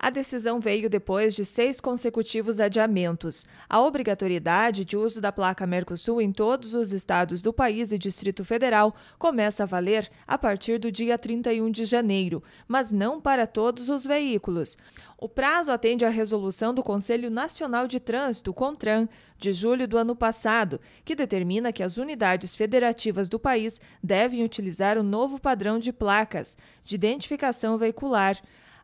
A decisão veio depois de seis consecutivos adiamentos. A obrigatoriedade de uso da placa Mercosul em todos os estados do país e Distrito Federal começa a valer a partir do dia 31 de janeiro, mas não para todos os veículos. O prazo atende à resolução do Conselho Nacional de Trânsito, CONTRAN, de julho do ano passado, que determina que as unidades federativas do país devem utilizar o novo padrão de placas de identificação veicular.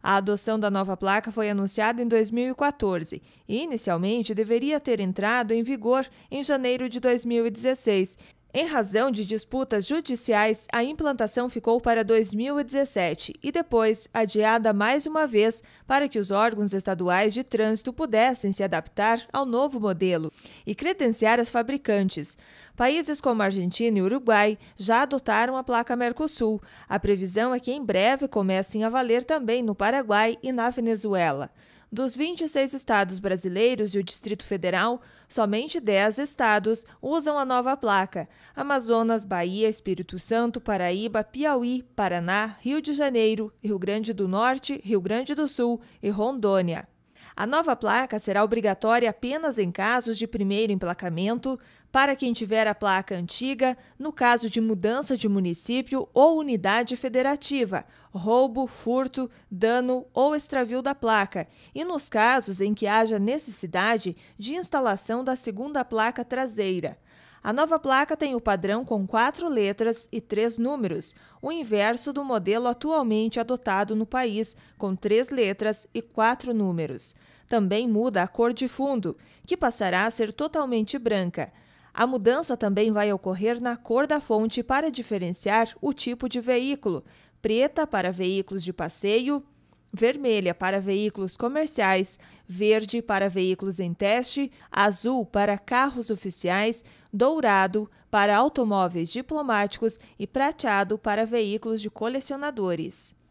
A adoção da nova placa foi anunciada em 2014 e inicialmente deveria ter entrado em vigor em janeiro de 2016. Em razão de disputas judiciais, a implantação ficou para 2017 e depois adiada mais uma vez para que os órgãos estaduais de trânsito pudessem se adaptar ao novo modelo e credenciar as fabricantes. Países como Argentina e Uruguai já adotaram a placa Mercosul. A previsão é que em breve comecem a valer também no Paraguai e na Venezuela. Dos 26 estados brasileiros e o Distrito Federal, somente 10 estados usam a nova placa: Amazonas, Bahia, Espírito Santo, Paraíba, Piauí, Paraná, Rio de Janeiro, Rio Grande do Norte, Rio Grande do Sul e Rondônia. A nova placa será obrigatória apenas em casos de primeiro emplacamento, para quem tiver a placa antiga, no caso de mudança de município ou unidade federativa, roubo, furto, dano ou extravio da placa, e nos casos em que haja necessidade de instalação da segunda placa traseira. A nova placa tem o padrão com quatro letras e três números, o inverso do modelo atualmente adotado no país, com três letras e quatro números. Também muda a cor de fundo, que passará a ser totalmente branca. A mudança também vai ocorrer na cor da fonte para diferenciar o tipo de veículo: preta para veículos de passeio, vermelha para veículos comerciais, verde para veículos em teste, azul para carros oficiais, dourado para automóveis diplomáticos e prateado para veículos de colecionadores.